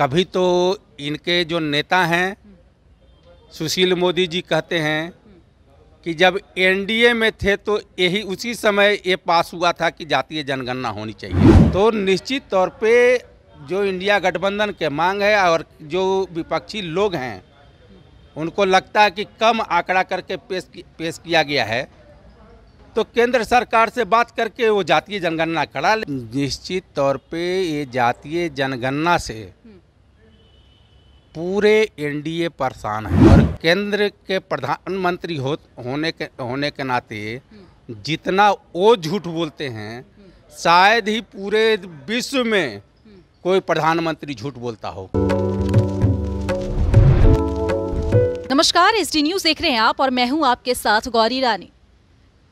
कभी तो इनके जो नेता हैं सुशील मोदी जी कहते हैं कि जब एनडीए में थे तो यही उसी समय ये पास हुआ था कि जातीय जनगणना होनी चाहिए तो निश्चित तौर पे जो इंडिया गठबंधन के मांग है और जो विपक्षी लोग हैं उनको लगता है कि कम आंकड़ा करके पेश पेश किया गया है तो केंद्र सरकार से बात करके वो जातीय जनगणना करा ले निश्चित तौर पे ये जातीय जनगणना से हम्म। पूरे एनडीए परेशान है और केंद्र के प्रधानमंत्री हो, होने के होने के नाते जितना वो झूठ बोलते हैं शायद ही पूरे विश्व में कोई प्रधानमंत्री झूठ बोलता हो नमस्कार एस डी न्यूज देख रहे हैं आप और मैं हूं आपके साथ गौरी रानी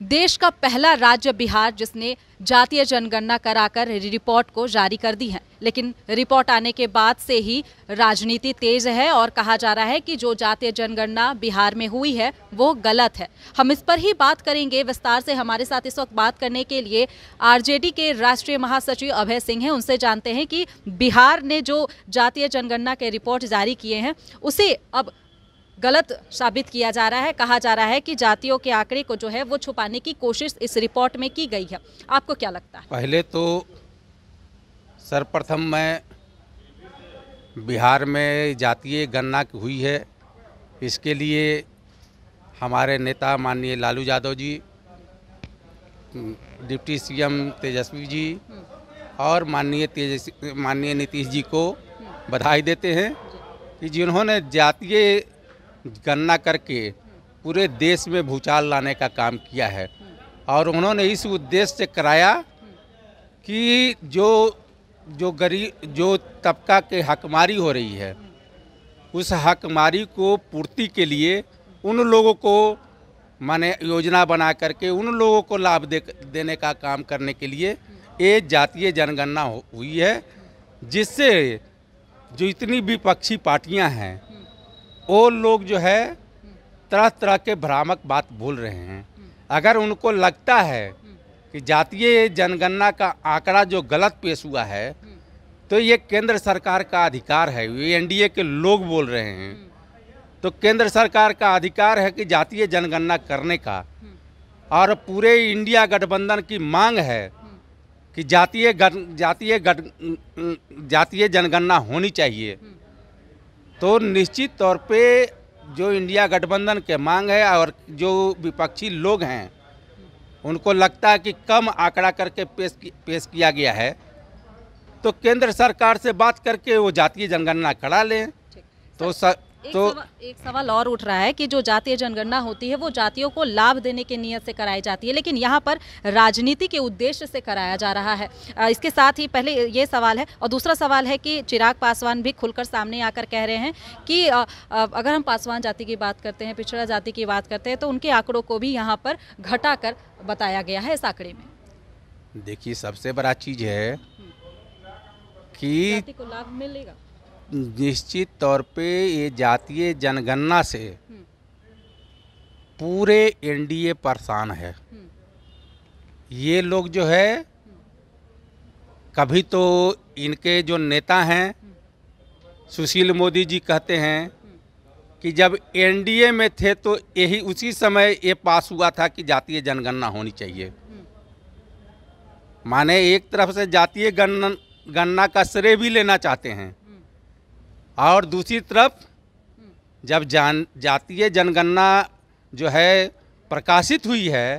देश का पहला राज्य बिहार जिसने जातीय जनगणना कराकर रिपोर्ट को जारी कर दी है लेकिन रिपोर्ट आने के बाद से ही राजनीति तेज है और कहा जा रहा है कि जो जातीय जनगणना बिहार में हुई है वो गलत है हम इस पर ही बात करेंगे विस्तार से हमारे साथ इस वक्त बात करने के लिए आरजेडी के राष्ट्रीय महासचिव अभय सिंह हैं उनसे जानते हैं कि बिहार ने जो जातीय जनगणना के रिपोर्ट जारी किए हैं उसे अब गलत साबित किया जा रहा है कहा जा रहा है कि जातियों के आंकड़े को जो है वो छुपाने की कोशिश इस रिपोर्ट में की गई है आपको क्या लगता है पहले तो सर्वप्रथम मैं बिहार में जातीय गणना हुई है इसके लिए हमारे नेता माननीय लालू यादव जी डिप्टी सीएम तेजस्वी जी और माननीय तेजस्वी माननीय नीतीश जी को बधाई देते हैं कि जिन्होंने जातीय गणना करके पूरे देश में भूचाल लाने का काम किया है और उन्होंने इस उद्देश्य से कराया कि जो जो गरीब जो तबका के हकमारी हो रही है उस हकमारी को पूर्ति के लिए उन लोगों को माने योजना बना करके उन लोगों को लाभ दे देने का काम करने के लिए ये जातीय जनगणना हुई है जिससे जो इतनी विपक्षी पार्टियां हैं वो लोग जो है तरह तरह के भ्रामक बात बोल रहे हैं अगर उनको लगता है कि जातीय जनगणना का आंकड़ा जो गलत पेश हुआ है तो ये केंद्र सरकार का अधिकार है ये एनडीए के लोग बोल रहे हैं तो केंद्र सरकार का अधिकार है कि जातीय जनगणना करने का और पूरे इंडिया गठबंधन की मांग है कि जातीय जातीय जातीय जनगणना होनी चाहिए तो निश्चित तौर पे जो इंडिया गठबंधन के मांग है और जो विपक्षी लोग हैं उनको लगता है कि कम आंकड़ा करके पेश पेश किया गया है तो केंद्र सरकार से बात करके वो जातीय जनगणना करा लें तो सर एक तो एक सवाल और उठ रहा है कि जो जातीय जनगणना होती है वो जातियों को लाभ देने के नियत से कराई जाती है लेकिन यहाँ पर राजनीति के उद्देश्य से कराया जा रहा है इसके साथ ही पहले ये सवाल है और दूसरा सवाल है कि चिराग पासवान भी खुलकर सामने आकर कह रहे हैं कि अगर हम पासवान जाति की बात करते हैं पिछड़ा जाति की बात करते हैं तो उनके आंकड़ों को भी यहाँ पर घटा कर बताया गया है इस आंकड़े में देखिए सबसे बड़ा चीज़ है हम्म। कि को लाभ मिलेगा निश्चित तौर पे ये जातीय जनगणना से पूरे एनडीए परेशान है ये लोग जो है कभी तो इनके जो नेता हैं सुशील मोदी जी कहते हैं कि जब एनडीए में थे तो यही उसी समय ये पास हुआ था कि जातीय जनगणना होनी चाहिए माने एक तरफ से जातीय गणना गणना का श्रेय भी लेना चाहते हैं और दूसरी तरफ जब जान जातीय जनगणना जो है प्रकाशित हुई है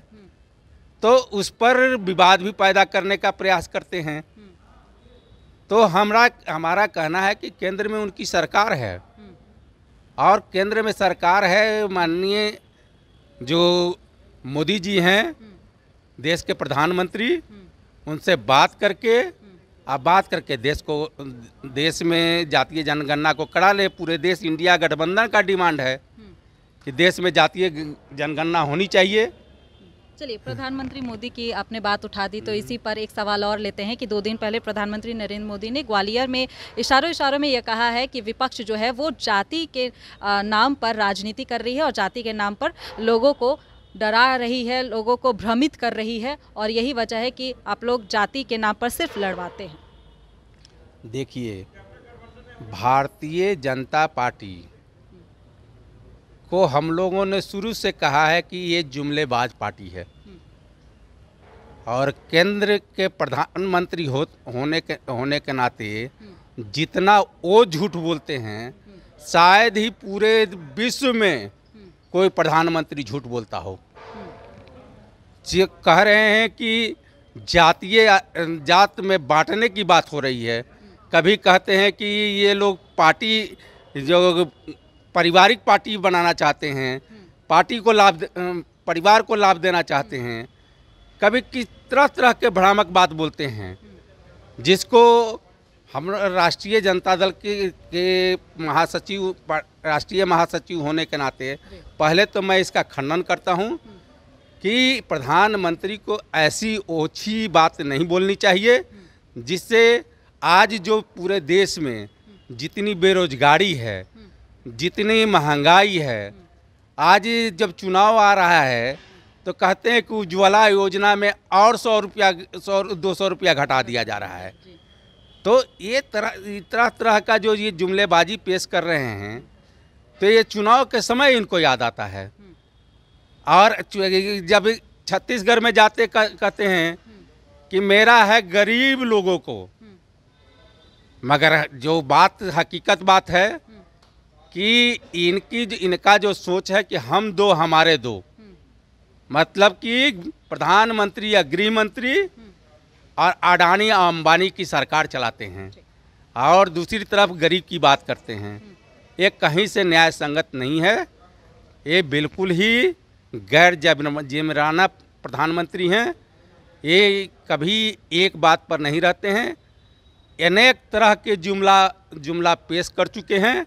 तो उस पर विवाद भी पैदा करने का प्रयास करते हैं तो हमारा हमारा कहना है कि केंद्र में उनकी सरकार है और केंद्र में सरकार है माननीय जो मोदी जी हैं देश के प्रधानमंत्री उनसे बात करके बात करके देश को देश में जातीय जनगणना को करा ले पूरे देश इंडिया गठबंधन का डिमांड है कि देश में जातीय जनगणना होनी चाहिए चलिए प्रधानमंत्री मोदी की आपने बात उठा दी तो इसी पर एक सवाल और लेते हैं कि दो दिन पहले प्रधानमंत्री नरेंद्र मोदी ने ग्वालियर में इशारों इशारों में यह कहा है कि विपक्ष जो है वो जाति के नाम पर राजनीति कर रही है और जाति के नाम पर लोगों को डरा रही है लोगों को भ्रमित कर रही है और यही वजह है कि आप लोग जाति के नाम पर सिर्फ लड़वाते हैं देखिए भारतीय जनता पार्टी को हम लोगों ने शुरू से कहा है कि ये जुमलेबाज पार्टी है और केंद्र के प्रधानमंत्री हो होने के होने के नाते जितना वो झूठ बोलते हैं शायद ही पूरे विश्व में कोई प्रधानमंत्री झूठ बोलता हो कह रहे हैं कि जातीय जात में बांटने की बात हो रही है कभी कहते हैं कि ये लोग पार्टी जो पारिवारिक पार्टी बनाना चाहते हैं पार्टी को लाभ परिवार को लाभ देना चाहते हैं कभी किस तरह तरह के भ्रामक बात बोलते हैं जिसको हम राष्ट्रीय जनता दल के, के महासचिव राष्ट्रीय महासचिव होने के नाते पहले तो मैं इसका खंडन करता हूँ हम्म। कि प्रधानमंत्री को ऐसी ओछी बात नहीं बोलनी चाहिए हम्म। जिससे आज जो पूरे देश में हम्म। जितनी बेरोजगारी है जितनी महंगाई है आज जब चुनाव आ रहा है तो कहते हैं कि उज्ज्वला योजना में और सौ रुपया सौ दो सौ रुपया घटा दिया जा रहा है तो ये तरह तरह तरह का जो ये जुमलेबाजी पेश कर रहे हैं तो ये चुनाव के समय इनको याद आता है और जब छत्तीसगढ़ में जाते कहते हैं कि मेरा है गरीब लोगों को मगर जो बात हकीकत बात है कि इनकी जो इनका जो सोच है कि हम दो हमारे दो मतलब कि प्रधानमंत्री या गृह मंत्री और अडानी अम्बानी की सरकार चलाते हैं और दूसरी तरफ गरीब की बात करते हैं हम्म। ये कहीं से न्याय संगत नहीं है ये बिल्कुल ही गैर जिमराना प्रधानमंत्री हैं ये कभी एक बात पर नहीं रहते हैं अनेक तरह के जुमला जुमला पेश कर चुके हैं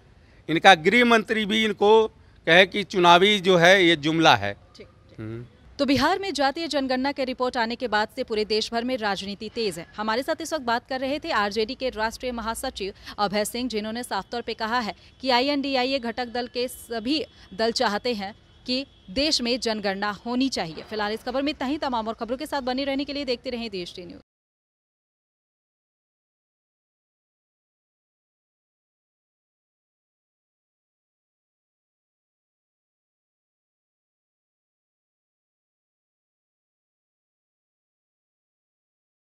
इनका गृह मंत्री भी इनको कहे कि चुनावी जो है ये जुमला है ठीक, ठीक। हम्म। तो बिहार में जातीय जनगणना के रिपोर्ट आने के बाद से पूरे देश भर में राजनीति तेज है हमारे साथ इस वक्त बात कर रहे थे आरजेडी के राष्ट्रीय महासचिव अभय सिंह जिन्होंने साफ तौर पर कहा है कि आईएनडीआईए घटक दल के सभी दल चाहते हैं कि देश में जनगणना होनी चाहिए फिलहाल इस खबर में इतना ही तमाम और खबरों के साथ बने रहने के लिए देखते रहे देश टी न्यूज